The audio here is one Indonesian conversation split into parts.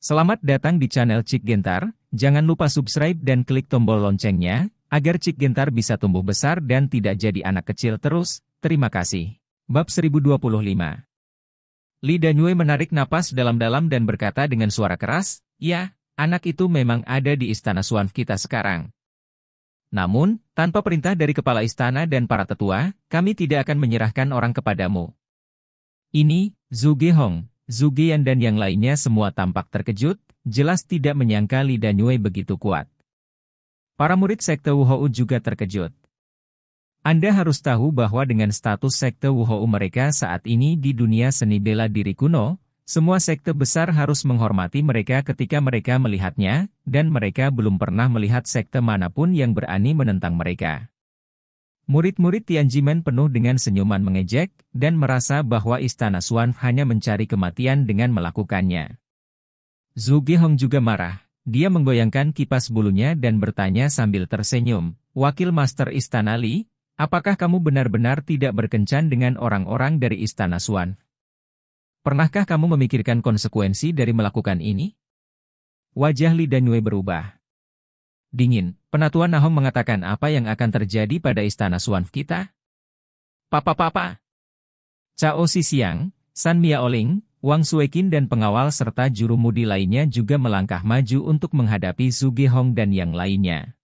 Selamat datang di channel Cik Gentar, jangan lupa subscribe dan klik tombol loncengnya, agar Cik Gentar bisa tumbuh besar dan tidak jadi anak kecil terus, terima kasih. Bab 1025 Li Danyue menarik napas dalam-dalam dan berkata dengan suara keras, Ya, anak itu memang ada di istana Suan kita sekarang. Namun, tanpa perintah dari kepala istana dan para tetua, kami tidak akan menyerahkan orang kepadamu. Ini, Zhu Gehong. Zugian dan yang lainnya semua tampak terkejut, jelas tidak menyangka lidah Nyue begitu kuat. Para murid sekte Wuhou juga terkejut. Anda harus tahu bahwa dengan status sekte Wuhou mereka saat ini di dunia seni bela diri kuno, semua sekte besar harus menghormati mereka ketika mereka melihatnya, dan mereka belum pernah melihat sekte manapun yang berani menentang mereka. Murid-murid Tianjimen penuh dengan senyuman mengejek dan merasa bahwa istana Suan hanya mencari kematian dengan melakukannya. Zhu Gihong juga marah. Dia menggoyangkan kipas bulunya dan bertanya sambil tersenyum, Wakil Master Istana Li, apakah kamu benar-benar tidak berkencan dengan orang-orang dari Istana Suan? Pernahkah kamu memikirkan konsekuensi dari melakukan ini? Wajah Li Danyue berubah. Dingin, penatuan Nahong mengatakan apa yang akan terjadi pada istana Suanf kita? Papa-papa. Cao Si Siang, San Mia Oling, Wang Suekin dan pengawal serta juru mudi lainnya juga melangkah maju untuk menghadapi Zuge Hong dan yang lainnya.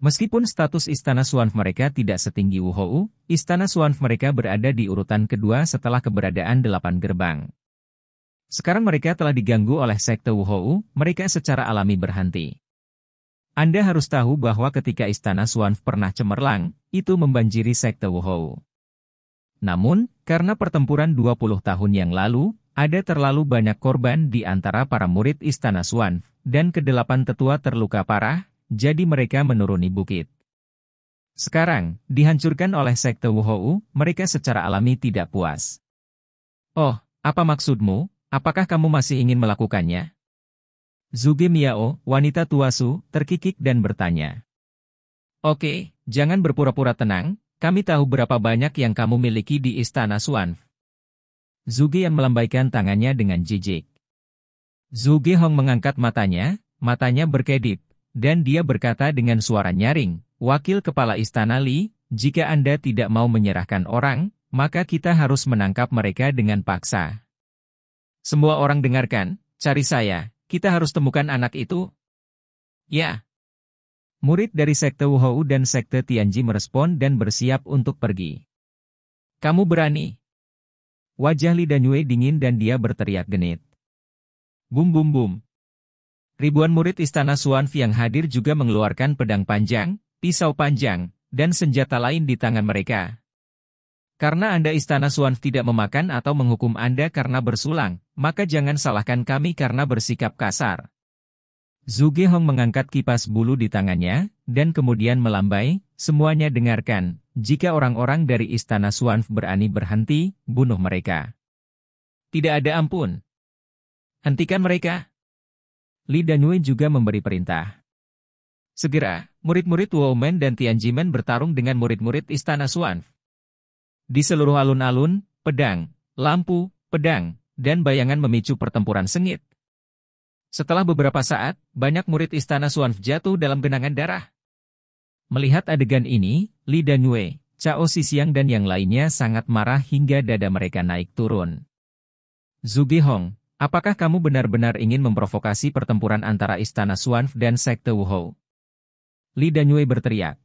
Meskipun status istana Suanf mereka tidak setinggi Wuhou, istana Suanf mereka berada di urutan kedua setelah keberadaan delapan gerbang. Sekarang mereka telah diganggu oleh sekte Wuhou, mereka secara alami berhenti. Anda harus tahu bahwa ketika istana Swan pernah cemerlang, itu membanjiri sekte Wuhou. Namun, karena pertempuran 20 tahun yang lalu, ada terlalu banyak korban di antara para murid istana Swan, dan kedelapan tetua terluka parah, jadi mereka menuruni bukit. Sekarang, dihancurkan oleh sekte Wuhou, mereka secara alami tidak puas. Oh, apa maksudmu? Apakah kamu masih ingin melakukannya? Zubi Miao, wanita tua Su, terkikik dan bertanya. Oke, jangan berpura-pura tenang, kami tahu berapa banyak yang kamu miliki di Istana Suanf. Zugi yang melambaikan tangannya dengan jijik. Zugi Hong mengangkat matanya, matanya berkedip, dan dia berkata dengan suara nyaring, Wakil Kepala Istana Li, jika Anda tidak mau menyerahkan orang, maka kita harus menangkap mereka dengan paksa. Semua orang dengarkan, cari saya, kita harus temukan anak itu? Ya. Murid dari Sekte Wuhou dan Sekte Tianji merespon dan bersiap untuk pergi. Kamu berani? Wajah Li Danyue dingin dan dia berteriak genit. Bum bum bum. Ribuan murid istana Suanfi yang hadir juga mengeluarkan pedang panjang, pisau panjang, dan senjata lain di tangan mereka, karena Anda Istana Suan tidak memakan atau menghukum Anda karena bersulang, maka jangan salahkan kami karena bersikap kasar. Zuge Hong mengangkat kipas bulu di tangannya, dan kemudian melambai, semuanya dengarkan, jika orang-orang dari Istana Suan berani berhenti, bunuh mereka. Tidak ada ampun. Hentikan mereka. Li Danhui juga memberi perintah. Segera, murid-murid Wu Men dan Tianjimen bertarung dengan murid-murid Istana Suan. Di seluruh alun-alun, pedang, lampu, pedang, dan bayangan memicu pertempuran sengit. Setelah beberapa saat, banyak murid istana Suanf jatuh dalam genangan darah. Melihat adegan ini, Li Danyue, Cao Sisiang dan yang lainnya sangat marah hingga dada mereka naik turun. Zugi Hong, apakah kamu benar-benar ingin memprovokasi pertempuran antara istana Suanf dan sekte Wuhou? Li Danyue berteriak.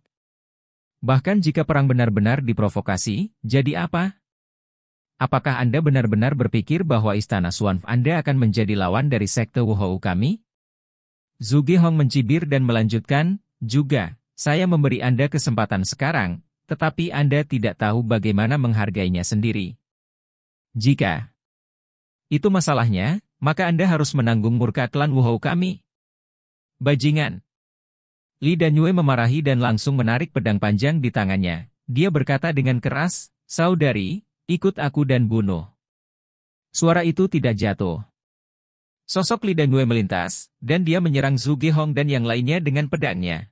Bahkan jika perang benar-benar diprovokasi, jadi apa? Apakah Anda benar-benar berpikir bahwa istana Suanf Anda akan menjadi lawan dari sekte Wuhou kami? Zugi Hong mencibir dan melanjutkan, juga, saya memberi Anda kesempatan sekarang, tetapi Anda tidak tahu bagaimana menghargainya sendiri. Jika itu masalahnya, maka Anda harus menanggung murka klan Wuhou kami. Bajingan. Li Danyue memarahi dan langsung menarik pedang panjang di tangannya. Dia berkata dengan keras, Saudari, ikut aku dan bunuh. Suara itu tidak jatuh. Sosok Li Danyue melintas, dan dia menyerang Zhu Hong dan yang lainnya dengan pedangnya.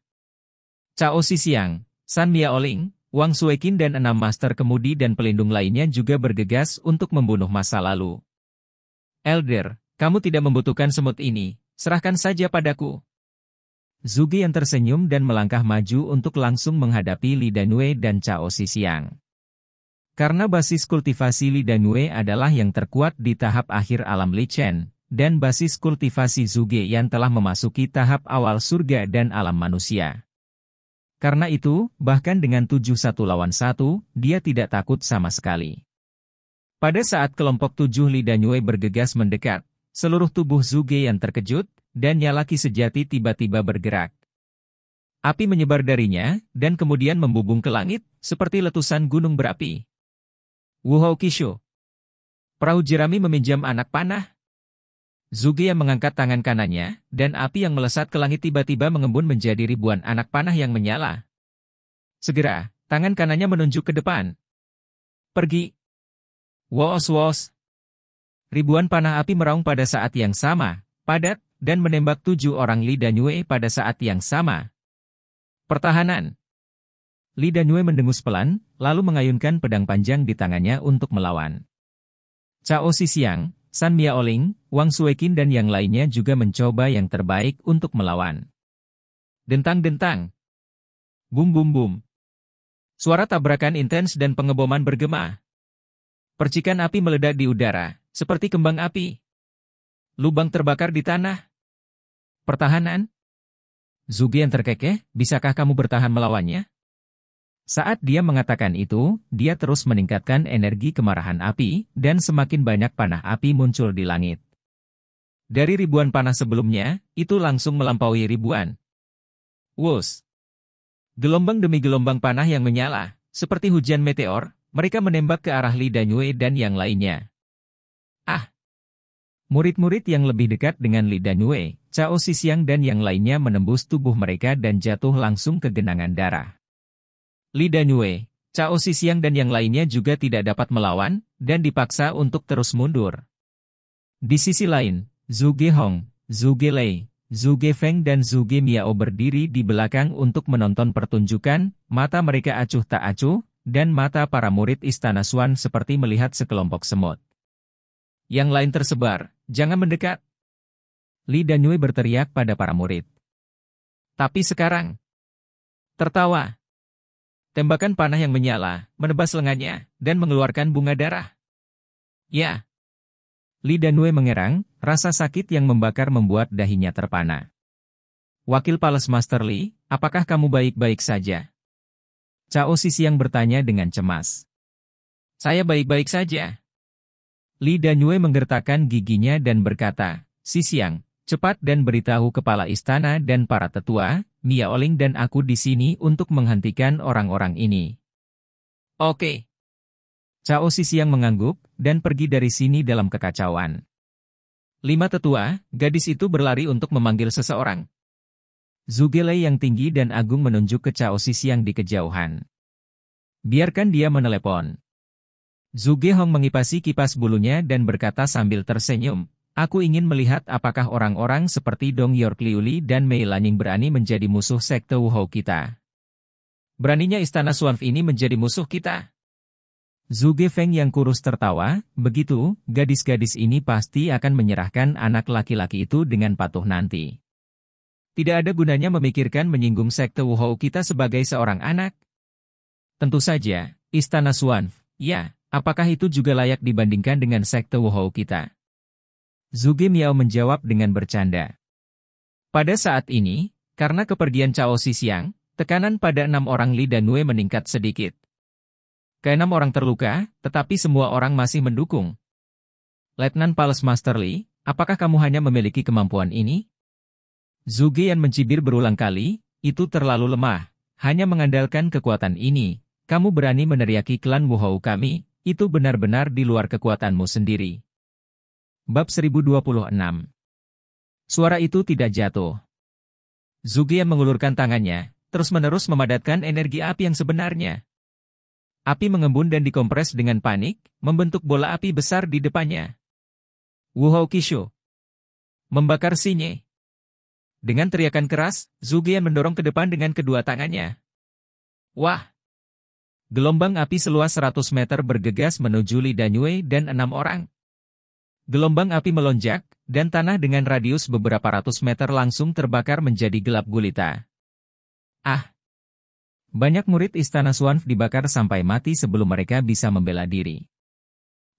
Cao Siang, San Mia Oling, Wang Suekin dan enam master kemudi dan pelindung lainnya juga bergegas untuk membunuh masa lalu. Elder, kamu tidak membutuhkan semut ini, serahkan saja padaku, Zugi yang tersenyum dan melangkah maju untuk langsung menghadapi Li Danwei dan Cao Siang. Karena basis kultivasi Li Danwei adalah yang terkuat di tahap akhir alam Li Chen, dan basis kultivasi Zuge yang telah memasuki tahap awal surga dan alam manusia. Karena itu, bahkan dengan tujuh satu lawan satu, dia tidak takut sama sekali. Pada saat kelompok tujuh Li Danwei bergegas mendekat, seluruh tubuh Zuge yang terkejut, dan nyalaki sejati tiba-tiba bergerak. Api menyebar darinya, dan kemudian membubung ke langit, seperti letusan gunung berapi. Wuhou Kisho. Perahu jerami meminjam anak panah. yang mengangkat tangan kanannya, dan api yang melesat ke langit tiba-tiba mengembun menjadi ribuan anak panah yang menyala. Segera, tangan kanannya menunjuk ke depan. Pergi. Wos wos. Ribuan panah api meraung pada saat yang sama, padat, dan menembak tujuh orang Li Yue pada saat yang sama. Pertahanan Li Yue mendengus pelan, lalu mengayunkan pedang panjang di tangannya untuk melawan. Cao Siang, San Miaoling, Wang Suekin dan yang lainnya juga mencoba yang terbaik untuk melawan. Dentang-dentang. Bum-bum-bum. Suara tabrakan intens dan pengeboman bergema. Percikan api meledak di udara, seperti kembang api. Lubang terbakar di tanah. Pertahanan? yang terkekeh, bisakah kamu bertahan melawannya? Saat dia mengatakan itu, dia terus meningkatkan energi kemarahan api, dan semakin banyak panah api muncul di langit. Dari ribuan panah sebelumnya, itu langsung melampaui ribuan. Wus! Gelombang demi gelombang panah yang menyala, seperti hujan meteor, mereka menembak ke arah Li Danyue dan yang lainnya. Ah! Murid-murid yang lebih dekat dengan Li Danyue, Cao Sisiang dan yang lainnya menembus tubuh mereka dan jatuh langsung ke genangan darah. Li Danue, Cao Sisiang dan yang lainnya juga tidak dapat melawan, dan dipaksa untuk terus mundur. Di sisi lain, Zhu Hong, Zhu Lei, Zhu Feng dan Zhu Miao berdiri di belakang untuk menonton pertunjukan, mata mereka acuh tak acuh, dan mata para murid Istana Suan seperti melihat sekelompok semut. Yang lain tersebar, jangan mendekat, Li Danyue berteriak pada para murid. Tapi sekarang, tertawa. Tembakan panah yang menyala, menebas lengannya, dan mengeluarkan bunga darah. Ya. Li Danue mengerang, rasa sakit yang membakar membuat dahinya terpana. Wakil Palace Master Li, apakah kamu baik-baik saja? Cao yang bertanya dengan cemas. Saya baik-baik saja. Li Danue menggertakkan giginya dan berkata, Sisiang, Cepat dan beritahu kepala istana dan para tetua, Oling dan aku di sini untuk menghentikan orang-orang ini. Oke. Cao Sisi yang mengangguk dan pergi dari sini dalam kekacauan. Lima tetua, gadis itu berlari untuk memanggil seseorang. Zugele yang tinggi dan agung menunjuk ke Cao Sisi yang di kejauhan. Biarkan dia menelepon. Zuge Hong mengipasi kipas bulunya dan berkata sambil tersenyum, Aku ingin melihat apakah orang-orang seperti Dong York Liuli dan Mei Lanying berani menjadi musuh sekte Wuhou kita. Beraninya istana Suanf ini menjadi musuh kita. Zuge Feng yang kurus tertawa, begitu, gadis-gadis ini pasti akan menyerahkan anak laki-laki itu dengan patuh nanti. Tidak ada gunanya memikirkan menyinggung sekte Wuhou kita sebagai seorang anak. Tentu saja, istana Suanf, ya, apakah itu juga layak dibandingkan dengan sekte Wuhou kita? Zuge Miao menjawab dengan bercanda. Pada saat ini, karena kepergian Cao Siang, tekanan pada enam orang Li Dan Nue meningkat sedikit. Keenam orang terluka, tetapi semua orang masih mendukung. Letnan Palace Master Li, apakah kamu hanya memiliki kemampuan ini? Zuge yang mencibir berulang kali, itu terlalu lemah, hanya mengandalkan kekuatan ini. Kamu berani meneriaki klan Wuhou kami, itu benar-benar di luar kekuatanmu sendiri. Bab 1026 Suara itu tidak jatuh. Zugia mengulurkan tangannya, terus-menerus memadatkan energi api yang sebenarnya. Api mengembun dan dikompres dengan panik, membentuk bola api besar di depannya. Wuhou Kisho. Membakar Sinye. Dengan teriakan keras, Zugia mendorong ke depan dengan kedua tangannya. Wah! Gelombang api seluas 100 meter bergegas menuju Li Danyue dan enam orang, Gelombang api melonjak, dan tanah dengan radius beberapa ratus meter langsung terbakar menjadi gelap gulita. Ah! Banyak murid istana Suanf dibakar sampai mati sebelum mereka bisa membela diri.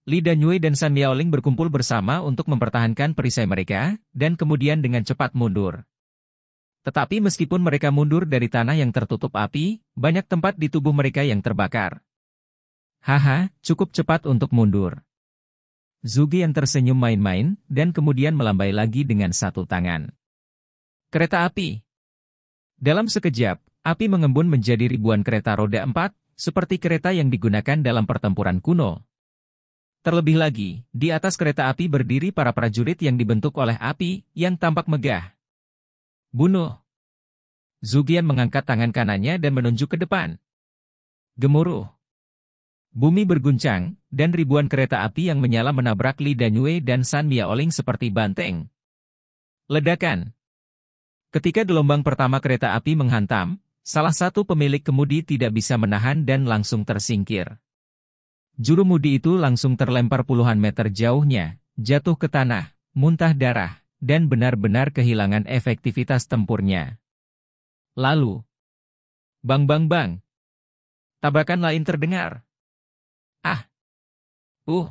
Li Danyue dan San Liaoling berkumpul bersama untuk mempertahankan perisai mereka, dan kemudian dengan cepat mundur. Tetapi meskipun mereka mundur dari tanah yang tertutup api, banyak tempat di tubuh mereka yang terbakar. Haha, cukup cepat untuk mundur. Zugi yang tersenyum main-main, dan kemudian melambai lagi dengan satu tangan. Kereta api. Dalam sekejap, api mengembun menjadi ribuan kereta roda empat, seperti kereta yang digunakan dalam pertempuran kuno. Terlebih lagi, di atas kereta api berdiri para prajurit yang dibentuk oleh api, yang tampak megah. Bunuh! Zugian mengangkat tangan kanannya dan menunjuk ke depan. Gemuruh! Bumi berguncang, dan ribuan kereta api yang menyala menabrak Li Danyue dan San Miaoling seperti banteng. Ledakan Ketika gelombang pertama kereta api menghantam, salah satu pemilik kemudi tidak bisa menahan dan langsung tersingkir. Juru mudi itu langsung terlempar puluhan meter jauhnya, jatuh ke tanah, muntah darah, dan benar-benar kehilangan efektivitas tempurnya. Lalu, bang bang bang, tabakan lain terdengar. Ah. Uh.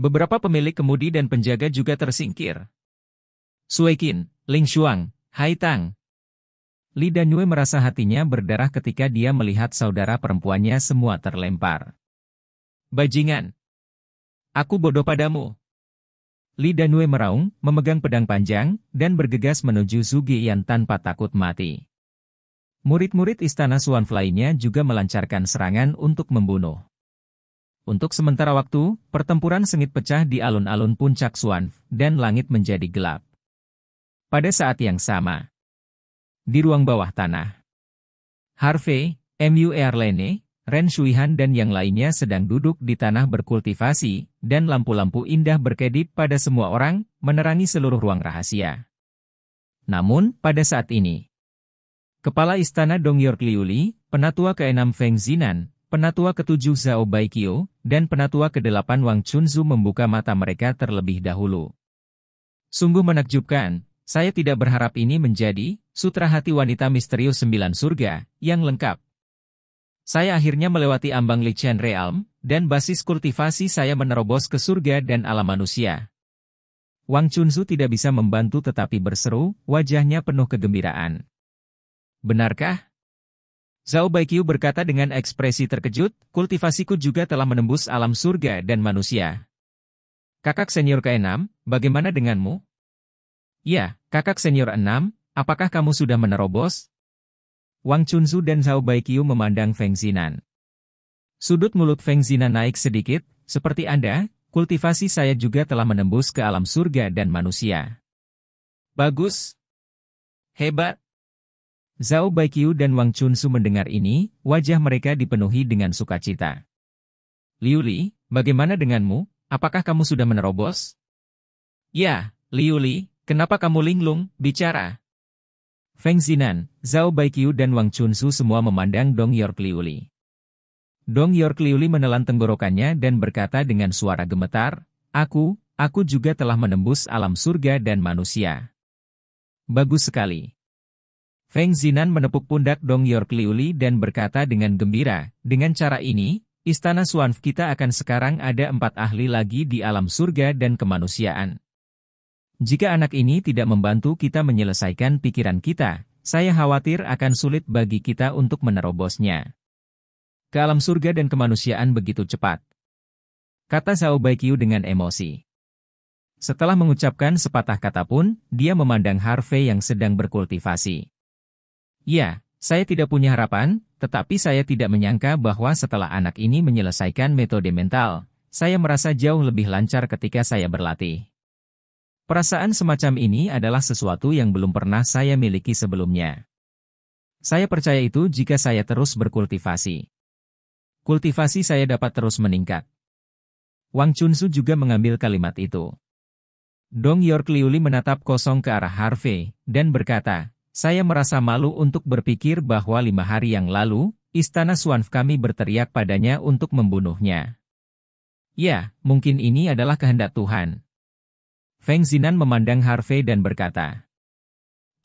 Beberapa pemilik kemudi dan penjaga juga tersingkir. Suekin, Ling Shuang, Hai Tang. Li Danyue merasa hatinya berdarah ketika dia melihat saudara perempuannya semua terlempar. Bajingan. Aku bodoh padamu. Li Danue meraung, memegang pedang panjang, dan bergegas menuju Zugi Yan tanpa takut mati. Murid-murid istana Suan lainnya juga melancarkan serangan untuk membunuh. Untuk sementara waktu, pertempuran sengit pecah di alun-alun puncak Suan, dan langit menjadi gelap. Pada saat yang sama, di ruang bawah tanah, Harvey, MU Erlene, Ren Shuihan dan yang lainnya sedang duduk di tanah berkultivasi, dan lampu-lampu indah berkedip pada semua orang, menerangi seluruh ruang rahasia. Namun, pada saat ini, Kepala Istana Dong York Liuli, Penatua keenam Feng Zinan, Penatua ketujuh Zhao Baikyo, dan penatua kedelapan Wang Chunzu membuka mata mereka terlebih dahulu. Sungguh menakjubkan, saya tidak berharap ini menjadi sutra hati wanita misterius sembilan surga yang lengkap. Saya akhirnya melewati ambang Lichen Realm, dan basis kultivasi saya menerobos ke surga dan alam manusia. Wang Chunzu tidak bisa membantu tetapi berseru, wajahnya penuh kegembiraan. Benarkah? Zhao Baiqiu berkata dengan ekspresi terkejut, kultivasiku juga telah menembus alam surga dan manusia. Kakak senior ke-6, bagaimana denganmu? Ya, kakak senior 6, apakah kamu sudah menerobos? Wang Chunzu dan Zhao Baiqiu memandang Feng Zinan. Sudut mulut Feng Zinan naik sedikit, seperti Anda, kultivasi saya juga telah menembus ke alam surga dan manusia. Bagus. Hebat. Zhao Baiqiu dan Wang Chunsu mendengar ini, wajah mereka dipenuhi dengan sukacita. Liu Li, bagaimana denganmu? Apakah kamu sudah menerobos? Ya, Liu Li, kenapa kamu linglung, bicara? Feng Zinan, Zhao Baiqiu dan Wang Chunsu semua memandang Dong York Liu Li. Dong York Liu Li menelan tenggorokannya dan berkata dengan suara gemetar, Aku, aku juga telah menembus alam surga dan manusia. Bagus sekali. Feng Zinan menepuk pundak Dong York Liuli dan berkata dengan gembira, dengan cara ini, istana Suanf kita akan sekarang ada empat ahli lagi di alam surga dan kemanusiaan. Jika anak ini tidak membantu kita menyelesaikan pikiran kita, saya khawatir akan sulit bagi kita untuk menerobosnya. Ke alam surga dan kemanusiaan begitu cepat. Kata Zhao Baikyu dengan emosi. Setelah mengucapkan sepatah kata pun, dia memandang Harvey yang sedang berkultivasi. Ya, saya tidak punya harapan, tetapi saya tidak menyangka bahwa setelah anak ini menyelesaikan metode mental, saya merasa jauh lebih lancar ketika saya berlatih. Perasaan semacam ini adalah sesuatu yang belum pernah saya miliki sebelumnya. Saya percaya itu jika saya terus berkultivasi. Kultivasi saya dapat terus meningkat. Wang Chunsu juga mengambil kalimat itu. Dong York Liuli menatap kosong ke arah Harvey, dan berkata, saya merasa malu untuk berpikir bahwa lima hari yang lalu, istana Swanf kami berteriak padanya untuk membunuhnya. Ya, mungkin ini adalah kehendak Tuhan. Feng Zinan memandang Harvey dan berkata,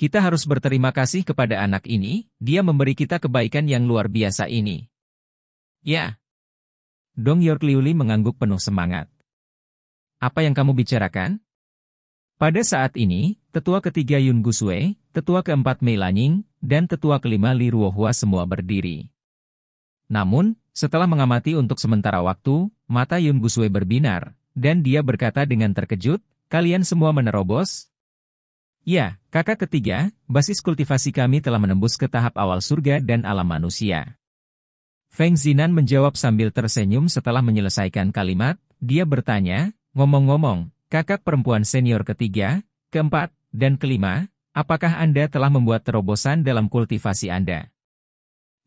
Kita harus berterima kasih kepada anak ini, dia memberi kita kebaikan yang luar biasa ini. Ya. Dong York Liuli mengangguk penuh semangat. Apa yang kamu bicarakan? Pada saat ini, tetua ketiga Yun Gusue, tetua keempat Mei Lanying, dan tetua kelima Li Ruohua semua berdiri. Namun, setelah mengamati untuk sementara waktu, mata Yun Busue berbinar, dan dia berkata dengan terkejut, kalian semua menerobos? Ya, kakak ketiga, basis kultivasi kami telah menembus ke tahap awal surga dan alam manusia. Feng Zinan menjawab sambil tersenyum setelah menyelesaikan kalimat, dia bertanya, ngomong-ngomong, kakak perempuan senior ketiga, keempat, dan kelima, Apakah Anda telah membuat terobosan dalam kultivasi Anda?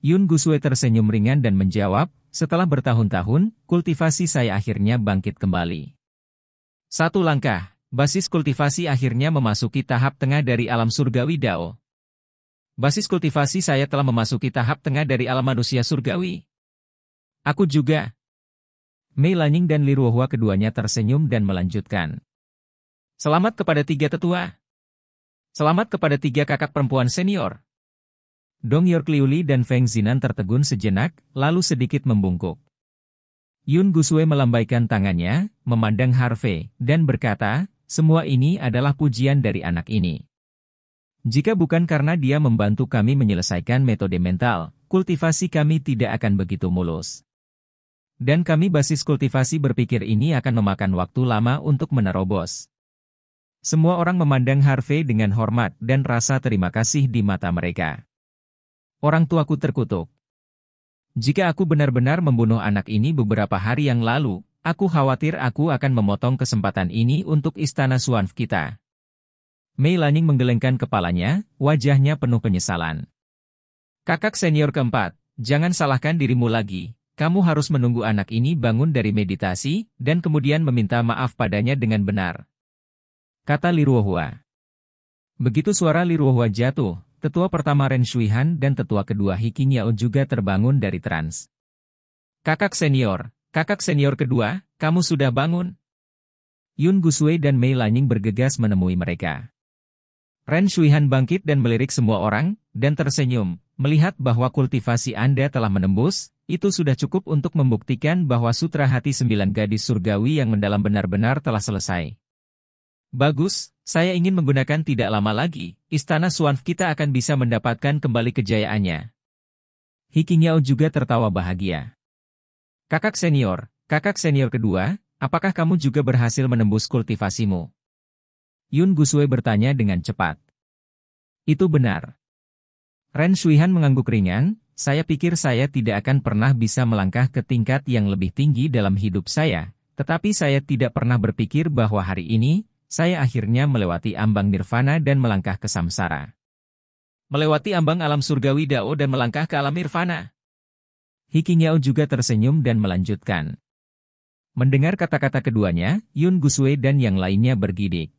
Yun Gusue tersenyum ringan dan menjawab, setelah bertahun-tahun, kultivasi saya akhirnya bangkit kembali. Satu langkah, basis kultivasi akhirnya memasuki tahap tengah dari alam surgawi Dao. Basis kultivasi saya telah memasuki tahap tengah dari alam manusia surgawi. Aku juga. Mei Lanying dan Liruohua keduanya tersenyum dan melanjutkan. Selamat kepada tiga tetua. Selamat kepada tiga kakak perempuan senior. Dong York Liuli dan Feng Zinan tertegun sejenak, lalu sedikit membungkuk. Yun Gusue melambaikan tangannya, memandang Harvey, dan berkata, semua ini adalah pujian dari anak ini. Jika bukan karena dia membantu kami menyelesaikan metode mental, kultivasi kami tidak akan begitu mulus. Dan kami basis kultivasi berpikir ini akan memakan waktu lama untuk menerobos. Semua orang memandang Harvey dengan hormat dan rasa terima kasih di mata mereka. Orang tuaku terkutuk. Jika aku benar-benar membunuh anak ini beberapa hari yang lalu, aku khawatir aku akan memotong kesempatan ini untuk istana Suanf kita. Mei Laning menggelengkan kepalanya, wajahnya penuh penyesalan. Kakak senior keempat, jangan salahkan dirimu lagi. Kamu harus menunggu anak ini bangun dari meditasi, dan kemudian meminta maaf padanya dengan benar kata Liruohua. Begitu suara Liruohua jatuh, tetua pertama Ren Shuihan dan tetua kedua Hikinyao juga terbangun dari trans. Kakak senior, kakak senior kedua, kamu sudah bangun? Yun Gusui dan Mei Lanying bergegas menemui mereka. Ren Shuihan bangkit dan melirik semua orang, dan tersenyum, melihat bahwa kultivasi Anda telah menembus, itu sudah cukup untuk membuktikan bahwa sutra hati sembilan gadis surgawi yang mendalam benar-benar telah selesai. Bagus, saya ingin menggunakan tidak lama lagi, istana Swanf kita akan bisa mendapatkan kembali kejayaannya. Hikinyao juga tertawa bahagia. Kakak senior, kakak senior kedua, apakah kamu juga berhasil menembus kultivasimu? Yun Gusue bertanya dengan cepat. Itu benar. Ren Shuihan mengangguk ringan, saya pikir saya tidak akan pernah bisa melangkah ke tingkat yang lebih tinggi dalam hidup saya, tetapi saya tidak pernah berpikir bahwa hari ini, saya akhirnya melewati ambang nirvana dan melangkah ke samsara. Melewati ambang alam surgawi dao dan melangkah ke alam nirvana. Hikinyao juga tersenyum dan melanjutkan. Mendengar kata-kata keduanya, Yun Gusue dan yang lainnya bergidik.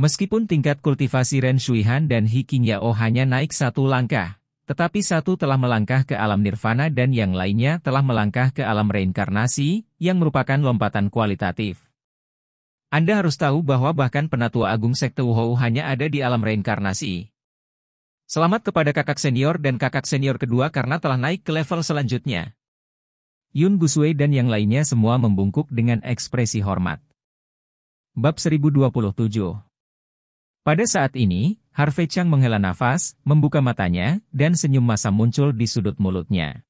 Meskipun tingkat kultivasi Ren Shuihan dan Hikinyao hanya naik satu langkah, tetapi satu telah melangkah ke alam nirvana dan yang lainnya telah melangkah ke alam reinkarnasi, yang merupakan lompatan kualitatif. Anda harus tahu bahwa bahkan penatua agung sekte Wuhou hanya ada di alam reinkarnasi. Selamat kepada kakak senior dan kakak senior kedua karena telah naik ke level selanjutnya. Yun Busue dan yang lainnya semua membungkuk dengan ekspresi hormat. Bab 1027 Pada saat ini, Harvey Chang menghela nafas, membuka matanya, dan senyum masa muncul di sudut mulutnya.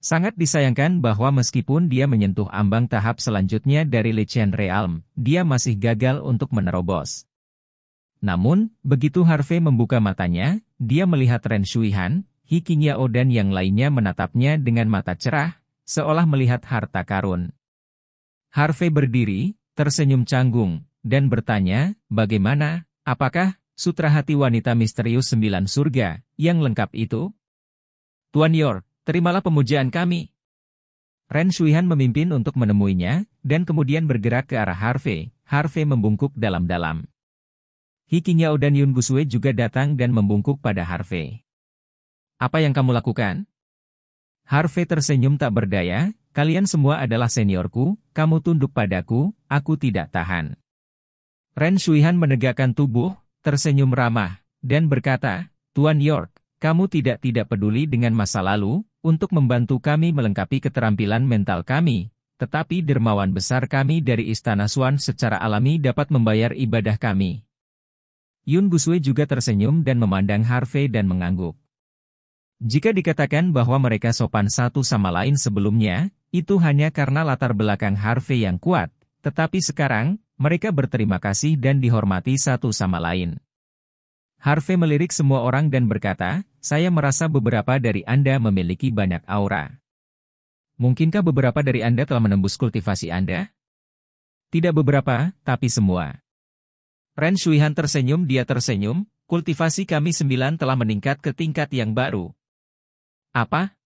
Sangat disayangkan bahwa meskipun dia menyentuh ambang tahap selanjutnya dari Lichen Realm, dia masih gagal untuk menerobos. Namun, begitu Harvey membuka matanya, dia melihat Ren Shuihan, Hikinyao dan yang lainnya menatapnya dengan mata cerah, seolah melihat harta karun. Harvey berdiri, tersenyum canggung, dan bertanya, bagaimana, apakah, sutra hati wanita misterius sembilan surga, yang lengkap itu? Tuan Yor, terimalah pemujaan kami. Ren Shuihan memimpin untuk menemuinya, dan kemudian bergerak ke arah Harvey. Harvey membungkuk dalam-dalam. Hikinyao dan Yun Busue juga datang dan membungkuk pada Harvey. Apa yang kamu lakukan? Harvey tersenyum tak berdaya, kalian semua adalah seniorku, kamu tunduk padaku, aku tidak tahan. Ren Shuihan menegakkan tubuh, tersenyum ramah, dan berkata, Tuan York, kamu tidak tidak peduli dengan masa lalu, untuk membantu kami melengkapi keterampilan mental kami, tetapi dermawan besar kami dari Istana Swan secara alami dapat membayar ibadah kami. Yun Busui juga tersenyum dan memandang Harvey dan mengangguk. Jika dikatakan bahwa mereka sopan satu sama lain sebelumnya, itu hanya karena latar belakang Harvey yang kuat, tetapi sekarang, mereka berterima kasih dan dihormati satu sama lain. Harvey melirik semua orang dan berkata, saya merasa beberapa dari Anda memiliki banyak aura. Mungkinkah beberapa dari Anda telah menembus kultivasi Anda? Tidak beberapa, tapi semua. Ren Shuihan tersenyum dia tersenyum, kultivasi kami sembilan telah meningkat ke tingkat yang baru. Apa?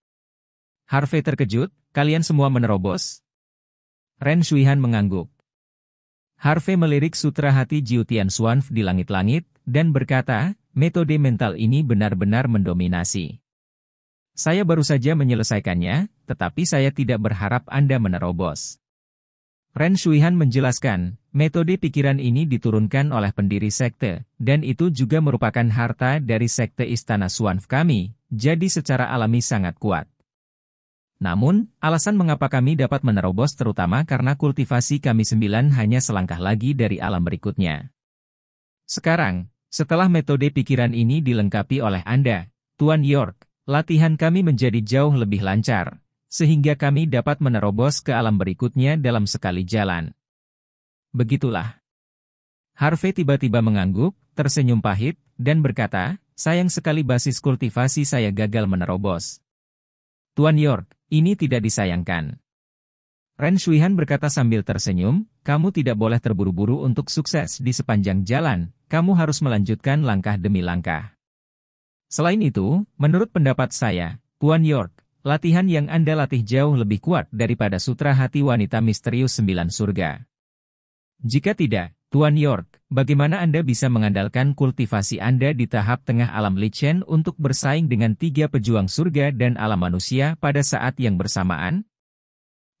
Harvey terkejut, kalian semua menerobos? Ren Shuihan mengangguk. Harvey melirik sutra hati Jiutian Tian di langit-langit, dan berkata, metode mental ini benar-benar mendominasi. Saya baru saja menyelesaikannya, tetapi saya tidak berharap Anda menerobos. Ren Shuihan menjelaskan, metode pikiran ini diturunkan oleh pendiri sekte, dan itu juga merupakan harta dari sekte Istana Suanf kami, jadi secara alami sangat kuat. Namun, alasan mengapa kami dapat menerobos terutama karena kultivasi kami sembilan hanya selangkah lagi dari alam berikutnya. Sekarang, setelah metode pikiran ini dilengkapi oleh Anda, Tuan York, latihan kami menjadi jauh lebih lancar, sehingga kami dapat menerobos ke alam berikutnya dalam sekali jalan. Begitulah. Harvey tiba-tiba mengangguk, tersenyum pahit, dan berkata, sayang sekali basis kultivasi saya gagal menerobos. Tuan York, ini tidak disayangkan. Ren Shuihan berkata sambil tersenyum, kamu tidak boleh terburu-buru untuk sukses di sepanjang jalan, kamu harus melanjutkan langkah demi langkah. Selain itu, menurut pendapat saya, Puan York, latihan yang Anda latih jauh lebih kuat daripada sutra hati wanita misterius sembilan surga. Jika tidak, Tuan York, bagaimana Anda bisa mengandalkan kultivasi Anda di tahap tengah alam lichen untuk bersaing dengan tiga pejuang surga dan alam manusia pada saat yang bersamaan?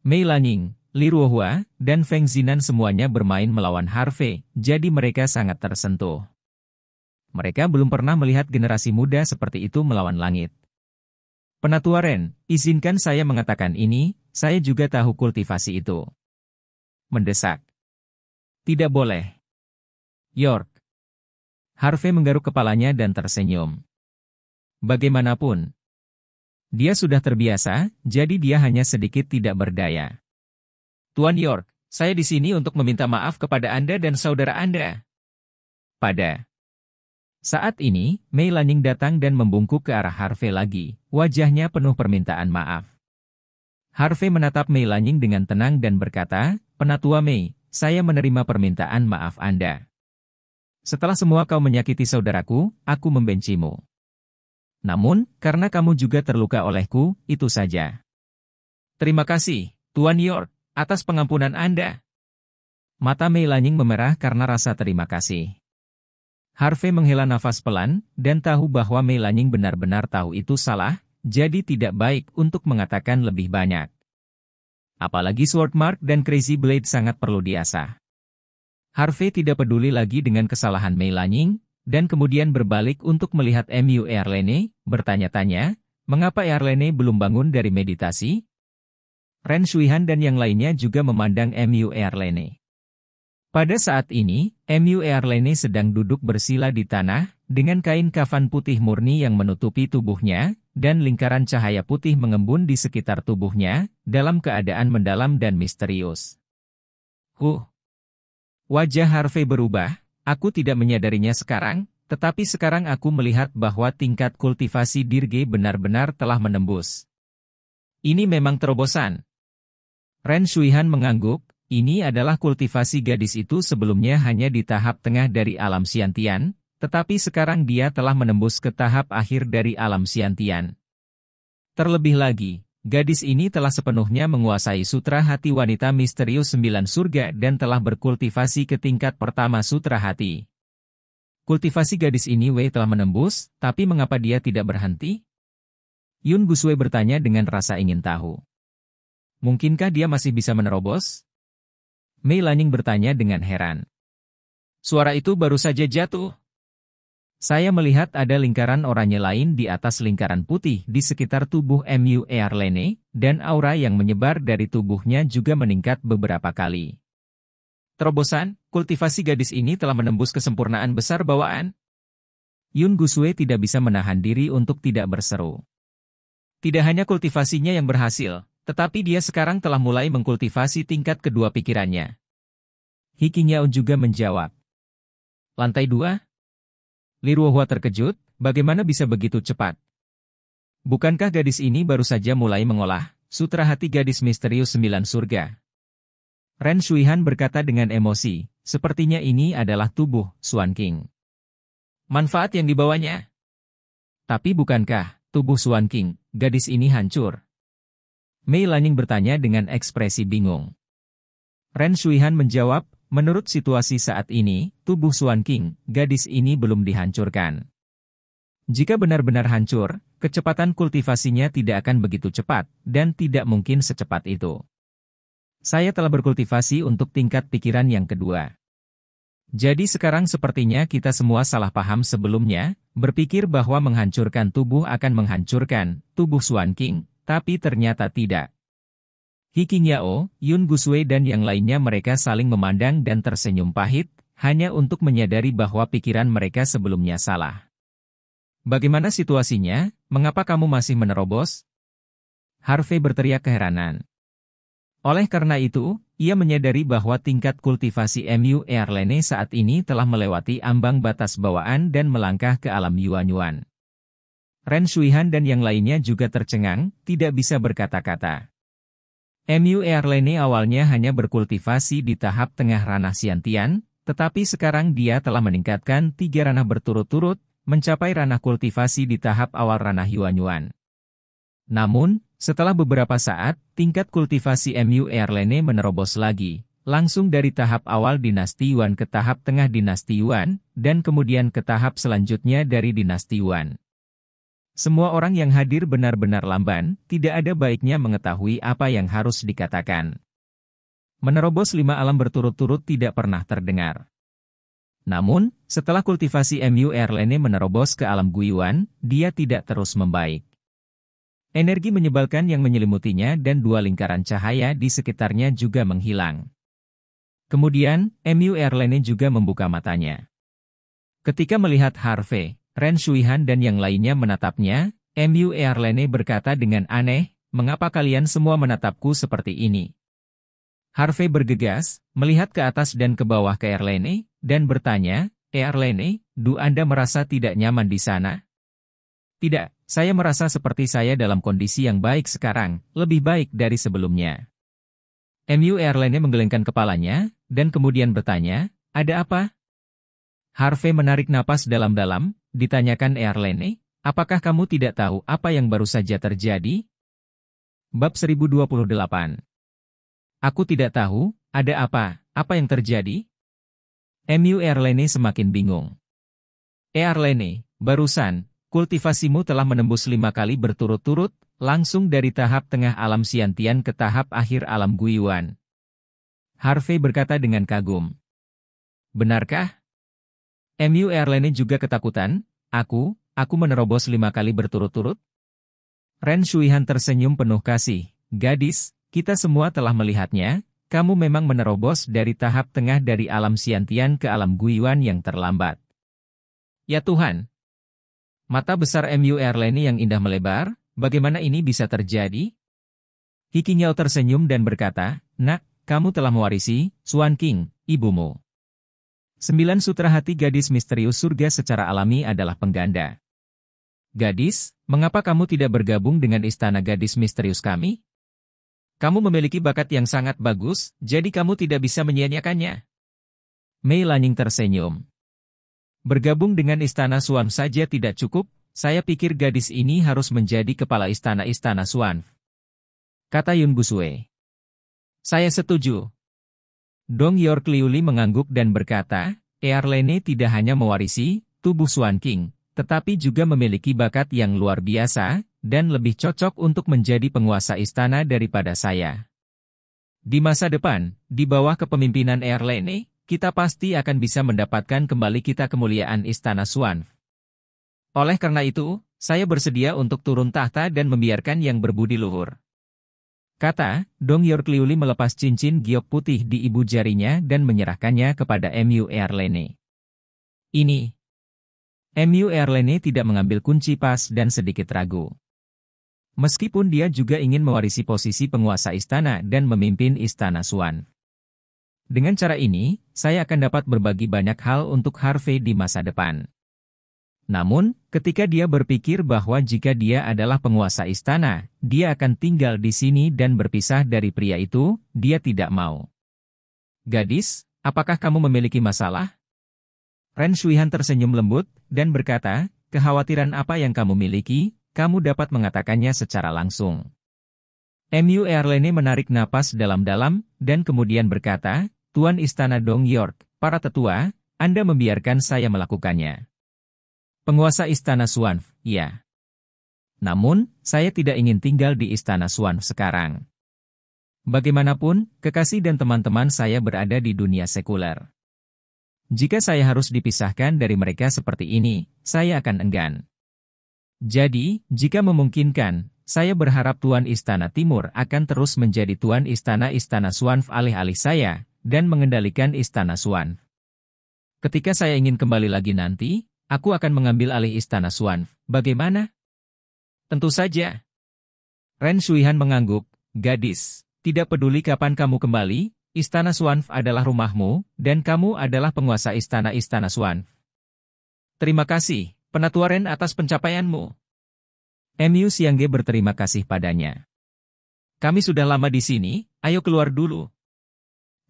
Mei Lanying, Li Ruohua, dan Feng Zinan semuanya bermain melawan Harvey, jadi mereka sangat tersentuh. Mereka belum pernah melihat generasi muda seperti itu melawan langit. Penatua Ren, izinkan saya mengatakan ini, saya juga tahu kultivasi itu. Mendesak. Tidak boleh. York. Harvey menggaruk kepalanya dan tersenyum. Bagaimanapun, dia sudah terbiasa, jadi dia hanya sedikit tidak berdaya. Tuan York, saya di sini untuk meminta maaf kepada Anda dan saudara Anda. Pada saat ini, Mei Laning datang dan membungkuk ke arah Harvey lagi, wajahnya penuh permintaan maaf. Harvey menatap Mei Laning dengan tenang dan berkata, Penatua Mei, saya menerima permintaan maaf Anda. Setelah semua kau menyakiti saudaraku, aku membencimu. Namun, karena kamu juga terluka olehku, itu saja. Terima kasih, Tuan York, atas pengampunan Anda. Mata Mei Lanying memerah karena rasa terima kasih. Harvey menghela nafas pelan dan tahu bahwa Mei Lanying benar-benar tahu itu salah, jadi tidak baik untuk mengatakan lebih banyak. Apalagi Sword Mark dan Crazy Blade sangat perlu diasah. Harvey tidak peduli lagi dengan kesalahan Mei Lanying, dan kemudian berbalik untuk melihat MU Erlene, bertanya-tanya, mengapa Erlene belum bangun dari meditasi? Ren Shuihan dan yang lainnya juga memandang MU Erlene. Pada saat ini, MU Erlene sedang duduk bersila di tanah, dengan kain kafan putih murni yang menutupi tubuhnya, dan lingkaran cahaya putih mengembun di sekitar tubuhnya, dalam keadaan mendalam dan misterius. Huh! Wajah Harvey berubah, aku tidak menyadarinya sekarang, tetapi sekarang aku melihat bahwa tingkat kultivasi Dirge benar-benar telah menembus. Ini memang terobosan. Ren Shuihan mengangguk, ini adalah kultivasi gadis itu sebelumnya hanya di tahap tengah dari alam siantian, tetapi sekarang dia telah menembus ke tahap akhir dari alam siantian. Terlebih lagi, gadis ini telah sepenuhnya menguasai sutra hati wanita misterius sembilan surga dan telah berkultivasi ke tingkat pertama sutra hati. Kultivasi gadis ini Wei telah menembus, tapi mengapa dia tidak berhenti? Yun Busue bertanya dengan rasa ingin tahu. Mungkinkah dia masih bisa menerobos? Mei Laning bertanya dengan heran. Suara itu baru saja jatuh, saya melihat ada lingkaran oranye lain di atas lingkaran putih di sekitar tubuh MU Earlene, dan aura yang menyebar dari tubuhnya juga meningkat beberapa kali. Terobosan, kultivasi gadis ini telah menembus kesempurnaan besar bawaan. Yun Gusue tidak bisa menahan diri untuk tidak berseru. Tidak hanya kultivasinya yang berhasil, tetapi dia sekarang telah mulai mengkultivasi tingkat kedua pikirannya. Hikinyao juga menjawab. Lantai dua, Liruohua terkejut, bagaimana bisa begitu cepat? Bukankah gadis ini baru saja mulai mengolah sutra hati gadis misterius sembilan surga? Ren Shuihan berkata dengan emosi, sepertinya ini adalah tubuh Suan King. Manfaat yang dibawanya. Tapi bukankah tubuh Suan King, gadis ini hancur? Mei Laning bertanya dengan ekspresi bingung. Ren Shuihan menjawab, Menurut situasi saat ini, tubuh Suan King, gadis ini belum dihancurkan. Jika benar-benar hancur, kecepatan kultivasinya tidak akan begitu cepat, dan tidak mungkin secepat itu. Saya telah berkultivasi untuk tingkat pikiran yang kedua. Jadi sekarang sepertinya kita semua salah paham sebelumnya, berpikir bahwa menghancurkan tubuh akan menghancurkan tubuh Suan King, tapi ternyata tidak. Hikinyao, Yun Guswe dan yang lainnya mereka saling memandang dan tersenyum pahit, hanya untuk menyadari bahwa pikiran mereka sebelumnya salah. Bagaimana situasinya? Mengapa kamu masih menerobos? Harvey berteriak keheranan. Oleh karena itu, ia menyadari bahwa tingkat kultivasi MU Erlene saat ini telah melewati ambang batas bawaan dan melangkah ke alam Yuan-Yuan. Ren Shuihan dan yang lainnya juga tercengang, tidak bisa berkata-kata. MU Airline awalnya hanya berkultivasi di tahap tengah ranah Siantian, tetapi sekarang dia telah meningkatkan tiga ranah berturut-turut, mencapai ranah kultivasi di tahap awal ranah Yuan Yuan. Namun, setelah beberapa saat, tingkat kultivasi MU Airline menerobos lagi, langsung dari tahap awal dinasti Yuan ke tahap tengah dinasti Yuan, dan kemudian ke tahap selanjutnya dari dinasti Yuan. Semua orang yang hadir benar-benar lamban, tidak ada baiknya mengetahui apa yang harus dikatakan. Menerobos lima alam berturut-turut tidak pernah terdengar. Namun, setelah kultivasi MU Erlene menerobos ke alam Guiyuan, dia tidak terus membaik. Energi menyebalkan yang menyelimutinya dan dua lingkaran cahaya di sekitarnya juga menghilang. Kemudian, MU Erlene juga membuka matanya. Ketika melihat Harvey, Ren Shuihan dan yang lainnya menatapnya, MU Earlene berkata dengan aneh, mengapa kalian semua menatapku seperti ini? Harvey bergegas, melihat ke atas dan ke bawah ke Erlene, dan bertanya, Erlene, du Anda merasa tidak nyaman di sana? Tidak, saya merasa seperti saya dalam kondisi yang baik sekarang, lebih baik dari sebelumnya. MU Erlene menggelengkan kepalanya, dan kemudian bertanya, ada apa? Harvey menarik napas dalam-dalam, Ditanyakan Erlene, eh, apakah kamu tidak tahu apa yang baru saja terjadi? Bab 1028 Aku tidak tahu, ada apa, apa yang terjadi? Mu Erlene semakin bingung. Erlene, barusan, kultivasimu telah menembus lima kali berturut-turut, langsung dari tahap tengah alam Siantian ke tahap akhir alam Guyuan. Harvey berkata dengan kagum. Benarkah? MU Airline juga ketakutan, aku, aku menerobos lima kali berturut-turut? Ren Shuihan tersenyum penuh kasih, gadis, kita semua telah melihatnya, kamu memang menerobos dari tahap tengah dari alam Siantian ke alam guyuan yang terlambat. Ya Tuhan! Mata besar MU Airline yang indah melebar, bagaimana ini bisa terjadi? Hikinyao tersenyum dan berkata, Nak, kamu telah mewarisi, Suan King, ibumu. Sembilan sutra hati gadis misterius surga secara alami adalah pengganda. Gadis, mengapa kamu tidak bergabung dengan istana gadis misterius kami? Kamu memiliki bakat yang sangat bagus, jadi kamu tidak bisa menyia-nyiakannya. Mei Lanying tersenyum. Bergabung dengan istana Suan saja tidak cukup, saya pikir gadis ini harus menjadi kepala istana-istana Suan. Kata Yun Busue. Saya setuju, Dong Yor Liuli mengangguk dan berkata, Earlene tidak hanya mewarisi tubuh Suan King, tetapi juga memiliki bakat yang luar biasa, dan lebih cocok untuk menjadi penguasa istana daripada saya. Di masa depan, di bawah kepemimpinan Earlene, kita pasti akan bisa mendapatkan kembali kita kemuliaan istana Suan. Oleh karena itu, saya bersedia untuk turun tahta dan membiarkan yang berbudi luhur Kata, Dong Liuli melepas cincin giok putih di ibu jarinya dan menyerahkannya kepada MU Erlene. Ini. MU Erlene tidak mengambil kunci pas dan sedikit ragu. Meskipun dia juga ingin mewarisi posisi penguasa istana dan memimpin istana Suan. Dengan cara ini, saya akan dapat berbagi banyak hal untuk Harvey di masa depan. Namun, ketika dia berpikir bahwa jika dia adalah penguasa istana, dia akan tinggal di sini dan berpisah dari pria itu, dia tidak mau. Gadis, apakah kamu memiliki masalah? Ren Shuihan tersenyum lembut dan berkata, kekhawatiran apa yang kamu miliki, kamu dapat mengatakannya secara langsung. Mu Erlene menarik napas dalam-dalam dan kemudian berkata, Tuan Istana Dong York, para tetua, Anda membiarkan saya melakukannya. Penguasa Istana Suanf, ya. Namun, saya tidak ingin tinggal di Istana Suanf sekarang. Bagaimanapun, kekasih dan teman-teman saya berada di dunia sekuler. Jika saya harus dipisahkan dari mereka seperti ini, saya akan enggan. Jadi, jika memungkinkan, saya berharap Tuan Istana Timur akan terus menjadi Tuan Istana Istana Suanf alih-alih saya, dan mengendalikan Istana Suanf. Ketika saya ingin kembali lagi nanti, Aku akan mengambil alih istana Suan. Bagaimana? Tentu saja. Ren Shuihan mengangguk, gadis. Tidak peduli kapan kamu kembali, istana Suan adalah rumahmu, dan kamu adalah penguasa istana-istana Suan. Terima kasih, penatua Ren atas pencapaianmu. Mu Siangge berterima kasih padanya. Kami sudah lama di sini, ayo keluar dulu.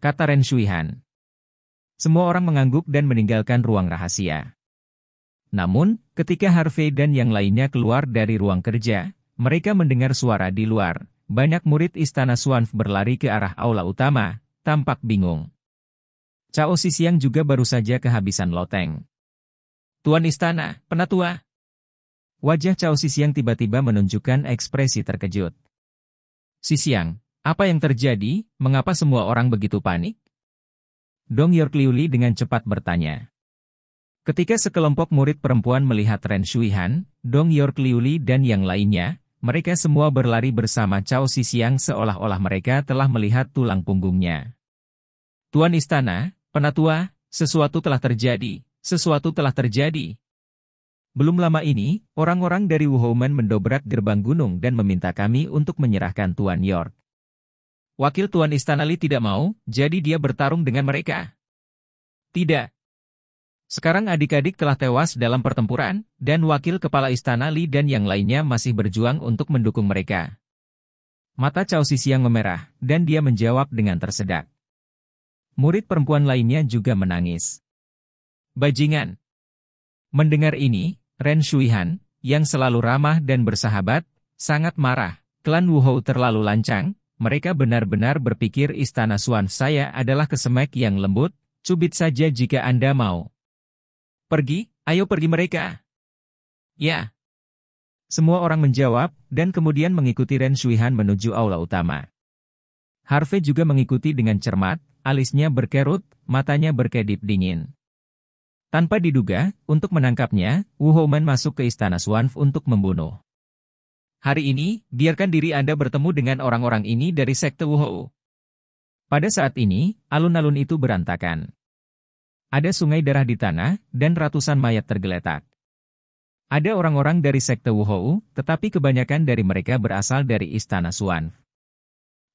Kata Ren Shuihan. Semua orang mengangguk dan meninggalkan ruang rahasia. Namun, ketika Harvey dan yang lainnya keluar dari ruang kerja, mereka mendengar suara di luar. Banyak murid istana Swanf berlari ke arah aula utama, tampak bingung. Cao Si Siang juga baru saja kehabisan loteng. Tuan istana, penatua. Wajah Cao Si Siang tiba-tiba menunjukkan ekspresi terkejut. Si Siang, apa yang terjadi? Mengapa semua orang begitu panik? Dong York Liuli dengan cepat bertanya. Ketika sekelompok murid perempuan melihat Ren Shuihan, Dong York Liuli dan yang lainnya, mereka semua berlari bersama Cao Xixiang seolah-olah mereka telah melihat tulang punggungnya. Tuan Istana, Penatua, sesuatu telah terjadi, sesuatu telah terjadi. Belum lama ini, orang-orang dari Wuhoumen mendobrak gerbang gunung dan meminta kami untuk menyerahkan Tuan York. Wakil Tuan Istana Li tidak mau, jadi dia bertarung dengan mereka. Tidak, sekarang adik-adik telah tewas dalam pertempuran, dan wakil kepala istana Li dan yang lainnya masih berjuang untuk mendukung mereka. Mata Cao Sisi yang memerah, dan dia menjawab dengan tersedak. Murid perempuan lainnya juga menangis. Bajingan. Mendengar ini, Ren Shuihan, yang selalu ramah dan bersahabat, sangat marah. Klan Wuhou terlalu lancang, mereka benar-benar berpikir istana Suan saya adalah kesemek yang lembut, cubit saja jika Anda mau. Pergi, ayo pergi mereka. Ya. Semua orang menjawab, dan kemudian mengikuti Ren Shuihan menuju aula utama. Harvey juga mengikuti dengan cermat, alisnya berkerut, matanya berkedip dingin. Tanpa diduga, untuk menangkapnya, Wu Houman masuk ke istana Swanf untuk membunuh. Hari ini, biarkan diri Anda bertemu dengan orang-orang ini dari sekte Wu Hou. Pada saat ini, alun-alun itu berantakan. Ada sungai darah di tanah, dan ratusan mayat tergeletak. Ada orang-orang dari sekte Wuhou, tetapi kebanyakan dari mereka berasal dari istana Suan.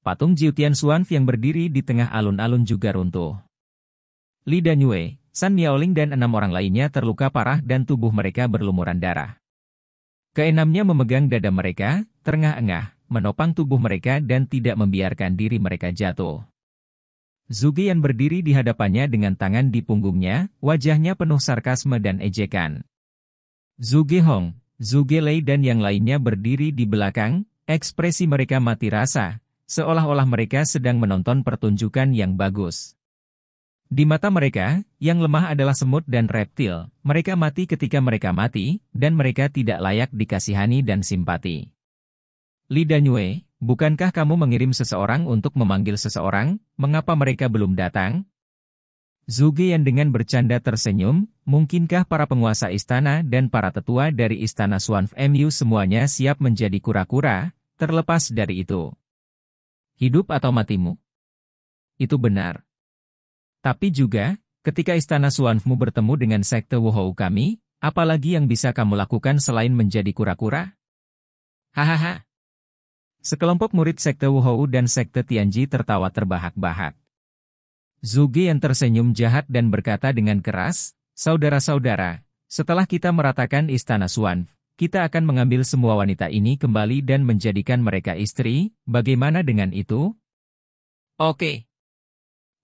Patung Jiutian Suan yang berdiri di tengah alun-alun juga runtuh. Li Danyue, San Miaoling dan enam orang lainnya terluka parah dan tubuh mereka berlumuran darah. Keenamnya memegang dada mereka, terengah-engah, menopang tubuh mereka dan tidak membiarkan diri mereka jatuh. Zuge yang berdiri di hadapannya dengan tangan di punggungnya, wajahnya penuh sarkasme dan ejekan. Zuge Hong, Zuge Lei dan yang lainnya berdiri di belakang, ekspresi mereka mati rasa, seolah-olah mereka sedang menonton pertunjukan yang bagus. Di mata mereka, yang lemah adalah semut dan reptil. Mereka mati ketika mereka mati, dan mereka tidak layak dikasihani dan simpati. Li Danyue, Bukankah kamu mengirim seseorang untuk memanggil seseorang, mengapa mereka belum datang? Zuge yang dengan bercanda tersenyum, mungkinkah para penguasa istana dan para tetua dari istana Swanf MU semuanya siap menjadi kura-kura, terlepas dari itu? Hidup atau matimu? Itu benar. Tapi juga, ketika istana Swanfmu bertemu dengan sekte Wuhou kami, apalagi yang bisa kamu lakukan selain menjadi kura-kura? Hahaha. Sekelompok murid sekte Wuhou dan sekte Tianji tertawa terbahak-bahak. Zuge yang tersenyum jahat dan berkata dengan keras, Saudara-saudara, setelah kita meratakan istana Suan, kita akan mengambil semua wanita ini kembali dan menjadikan mereka istri, bagaimana dengan itu? Oke.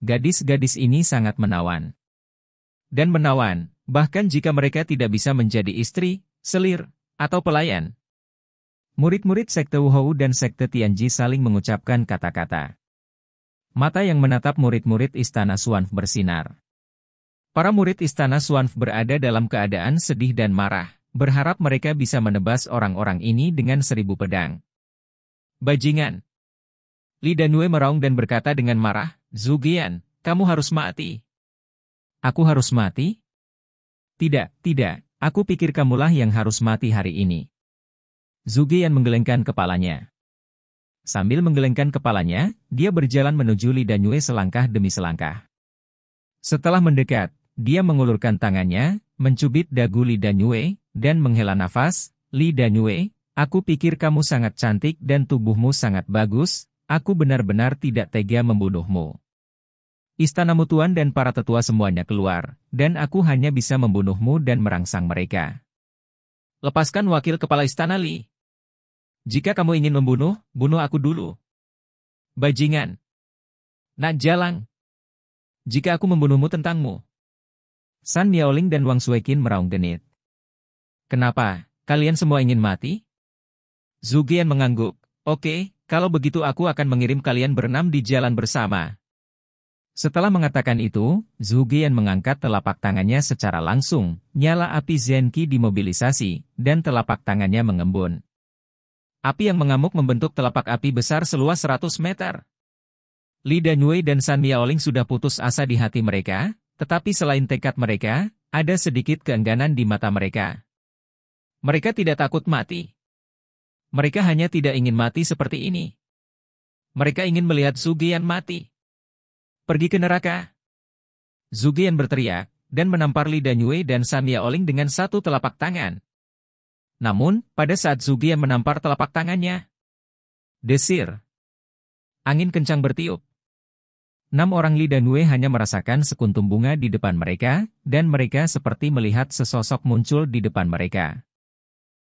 Gadis-gadis ini sangat menawan. Dan menawan, bahkan jika mereka tidak bisa menjadi istri, selir, atau pelayan, Murid-murid sekte Wuhou dan sekte Tianji saling mengucapkan kata-kata. Mata yang menatap murid-murid istana Suanf bersinar. Para murid istana Suanf berada dalam keadaan sedih dan marah, berharap mereka bisa menebas orang-orang ini dengan seribu pedang. Bajingan! Li Danue meraung dan berkata dengan marah, Zugian, kamu harus mati. Aku harus mati? Tidak, tidak, aku pikir kamulah yang harus mati hari ini. Zuge Yan menggelengkan kepalanya. Sambil menggelengkan kepalanya, dia berjalan menuju Li Yue selangkah demi selangkah. Setelah mendekat, dia mengulurkan tangannya, mencubit dagu Li Yue, dan menghela nafas, Li Yue, aku pikir kamu sangat cantik dan tubuhmu sangat bagus, aku benar-benar tidak tega membunuhmu. Istana mutuan dan para tetua semuanya keluar, dan aku hanya bisa membunuhmu dan merangsang mereka. Lepaskan wakil kepala istana Li. Jika kamu ingin membunuh, bunuh aku dulu. Bajingan. Nak jalang. Jika aku membunuhmu tentangmu. San Miaoling dan Wang Suekin meraung genit. Kenapa? Kalian semua ingin mati? Zugian mengangguk. Oke, kalau begitu aku akan mengirim kalian berenam di jalan bersama. Setelah mengatakan itu, Zugian mengangkat telapak tangannya secara langsung, nyala api Zenki dimobilisasi, dan telapak tangannya mengembun. Api yang mengamuk membentuk telapak api besar seluas 100 meter. Li Danyue dan San Miaoling sudah putus asa di hati mereka, tetapi selain tekad mereka, ada sedikit keengganan di mata mereka. Mereka tidak takut mati. Mereka hanya tidak ingin mati seperti ini. Mereka ingin melihat Sugian mati. Pergi ke neraka. Zugian berteriak, dan menampar Li Danyue dan San Miaoling dengan satu telapak tangan. Namun, pada saat Zugia menampar telapak tangannya, desir. Angin kencang bertiup. Enam orang Li dan Wei hanya merasakan sekuntum bunga di depan mereka, dan mereka seperti melihat sesosok muncul di depan mereka.